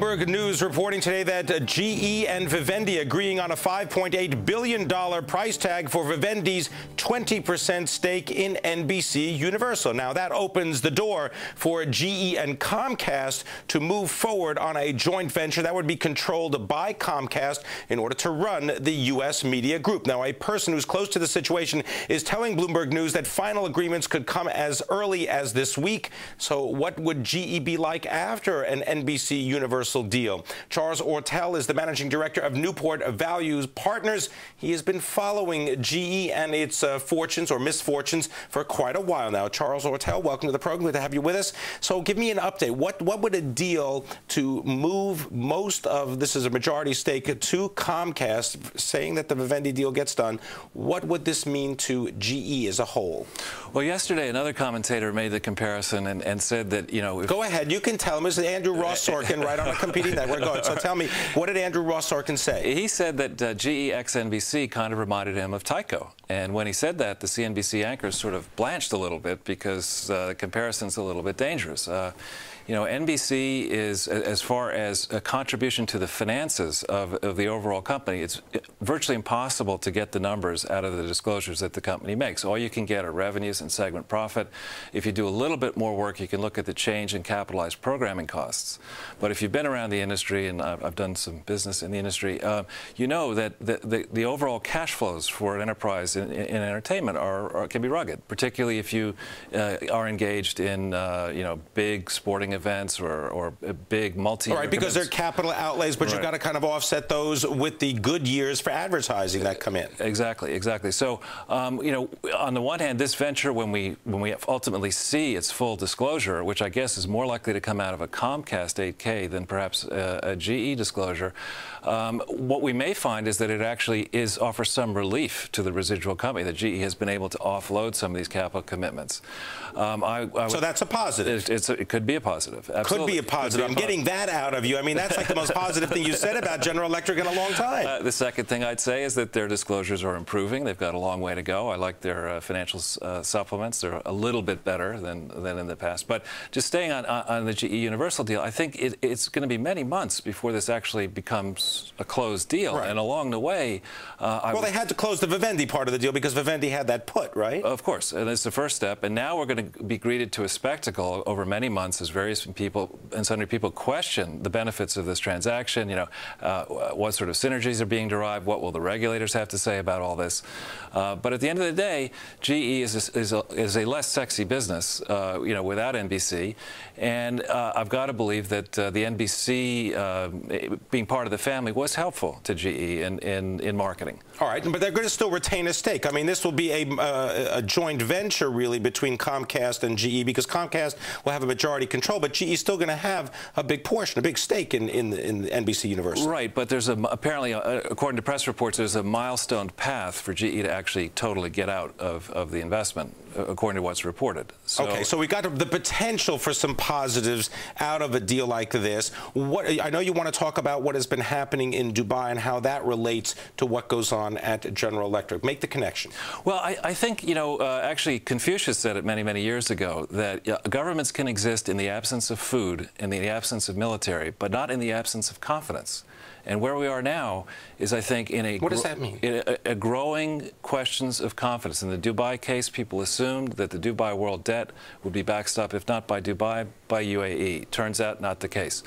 Bloomberg News reporting today that GE and Vivendi agreeing on a $5.8 billion price tag for Vivendi's 20% stake in NBC Universal. Now, that opens the door for GE and Comcast to move forward on a joint venture that would be controlled by Comcast in order to run the U.S. media group. Now, a person who's close to the situation is telling Bloomberg News that final agreements could come as early as this week. So what would GE be like after an NBC Universal universal deal. Charles Ortel is the managing director of Newport Values Partners. He has been following GE and its uh, fortunes or misfortunes for quite a while now. Charles Ortel, welcome to the program. Good to have you with us. So give me an update. What, what would a deal to move most of, this is a majority stake, to Comcast, saying that the Vivendi deal gets done, what would this mean to GE as a whole? Well, yesterday another commentator made the comparison and, and said that, you know... Go ahead. You can tell him. It's Andrew Ross Sorkin right on a competing So tell me, what did Andrew Ross Sorkin say? He said that uh, GEXNBC kind of reminded him of Tyco. And when he said that, the CNBC anchors sort of blanched a little bit because uh, the comparison's a little bit dangerous. Uh, you know, NBC is, as far as a contribution to the finances of, of the overall company, it's virtually impossible to get the numbers out of the disclosures that the company makes. All you can get are revenues and segment profit. If you do a little bit more work, you can look at the change in capitalized programming costs. But if you've been around the industry, and I've, I've done some business in the industry, uh, you know that the, the, the, overall cash flows for an enterprise in, in, in entertainment are, are, can be rugged, particularly if you uh, are engaged in, uh, you know, big sporting events events or, or big multi. All right, because they're capital outlays, but right. you've got to kind of offset those with the good years for advertising that come in. Exactly, exactly. So, um, you know, on the one hand, this venture, when we when we ultimately see its full disclosure, which I guess is more likely to come out of a Comcast 8K than perhaps a, a GE disclosure, um, what we may find is that it actually is offers some relief to the residual company that GE has been able to offload some of these capital commitments. Um, I, I so that's a positive. It, it could be a positive positive. Absolutely. Could be a positive. i I'm getting that out of you. I mean, that's like the most positive thing you said about General Electric in a long time. Uh, the second thing I'd say is that their disclosures are improving. They've got a long way to go. I like their uh, financial uh, supplements. They're a little bit better than than in the past. But just staying on on the GE Universal deal, I think it, it's going to be many months before this actually becomes a closed deal. Right. And along the way, uh, well, they had to close the Vivendi part of the deal because Vivendi had that put, right? Of course, and it's the first step. And now we're going to be greeted to a spectacle over many months as very people and sundry people question the benefits of this transaction. You know, uh, what sort of synergies are being derived? What will the regulators have to say about all this? Uh, but at the end of the day, GE is a, is a, is a less sexy business, uh, you know, without NBC. And uh, I've got to believe that uh, the NBC uh, being part of the family was helpful to GE in, in, in marketing. All right, but they're going to still retain a stake. I mean, this will be a, a joint venture, really, between Comcast and GE because Comcast will have a majority control but GE is still going to have a big portion, a big stake in, in, in NBC University. Right, but there's a, apparently, uh, according to press reports, there's a milestone path for GE to actually totally get out of, of the investment according to what's reported. So, okay, so we got the potential for some positives out of a deal like this. What I know you want to talk about what has been happening in Dubai and how that relates to what goes on at General Electric. Make the connection. Well, I, I think, you know, uh, actually Confucius said it many, many years ago that uh, governments can exist in the absence of food, in the absence of military, but not in the absence of confidence. And where we are now is, I think, in a what does that mean? A, a, growing questions of confidence. In the Dubai case, people assumed that the Dubai world debt would be backstopped, if not by Dubai, by UAE. Turns out, not the case.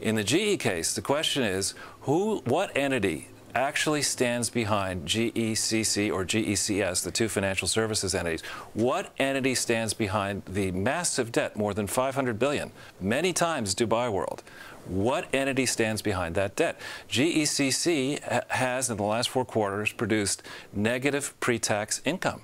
In the GE case, the question is, who, what entity actually stands behind GECC or GECS, the two financial services entities. What entity stands behind the massive debt, more than 500 billion, many times Dubai World? what entity stands behind that debt. GECC has, in the last four quarters, produced negative pre-tax income.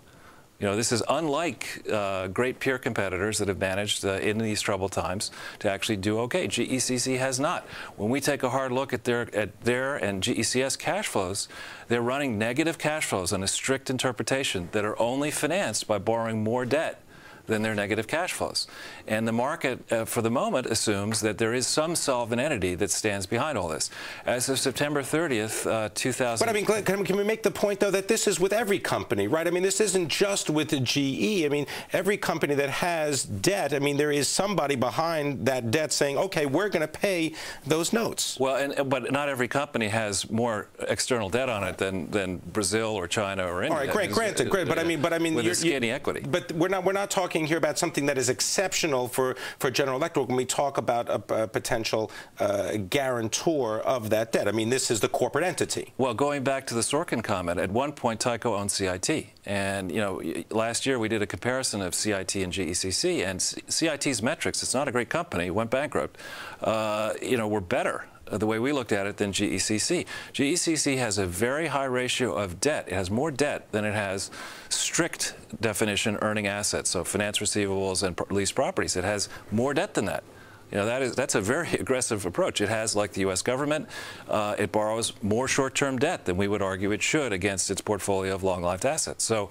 You know, this is unlike uh, great peer competitors that have managed uh, in these troubled times to actually do okay. GECC has not. When we take a hard look at their at their and GECS cash flows, they're running negative cash flows on a strict interpretation that are only financed by borrowing more debt than their negative cash flows. And the market, uh, for the moment, assumes that there is some solvent entity that stands behind all this. As of September 30th, uh, 2000. But I mean, Glenn, can, can we make the point, though, that this is with every company, right? I mean, this isn't just with the GE. I mean, every company that has debt, I mean, there is somebody behind that debt saying, okay, we're going to pay those notes. Well, and, but not every company has more external debt on it than, than Brazil or China or India. All right, great, granted, great. But I uh, mean, but I mean, with you're, skinny you equity. But we're not, we're not talking talking here about something that is exceptional for, for General Electric when we talk about a, a potential uh, guarantor of that debt. I mean, this is the corporate entity. Well, going back to the Sorkin comment, at one point, Tyco owned CIT. And, you know, last year we did a comparison of CIT and GECC, and CIT's metrics, it's not a great company, went bankrupt, uh, you know, were better uh, the way we looked at it than GECC. GECC has a very high ratio of debt. It has more debt than it has strict definition earning assets, so finance receivables and lease properties. It has more debt than that. You know, that is, that's a very aggressive approach. It has, like the U.S. government, uh, it borrows more short-term debt than we would argue it should against its portfolio of long-lived assets. So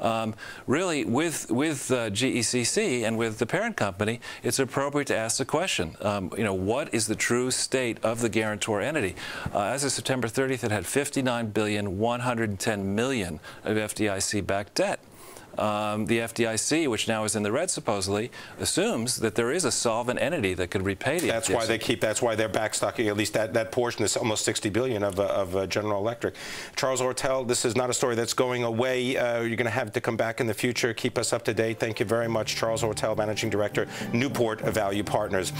um, really, with, with uh, GECC and with the parent company, it's appropriate to ask the question, um, you know, what is the true state of the guarantor entity? Uh, as of September 30th, it had 59 billion, 110 million of FDIC-backed debt um, the FDIC, which now is in the red supposedly, assumes that there is a solvent entity that could repay the. That's FDIC. why they keep. That's why they're backstocking at least that that portion is almost 60 billion of uh, of uh, General Electric. Charles Ortel, this is not a story that's going away. Uh, you're going to have to come back in the future. Keep us up to date. Thank you very much, Charles Ortel, managing director, Newport Value Partners.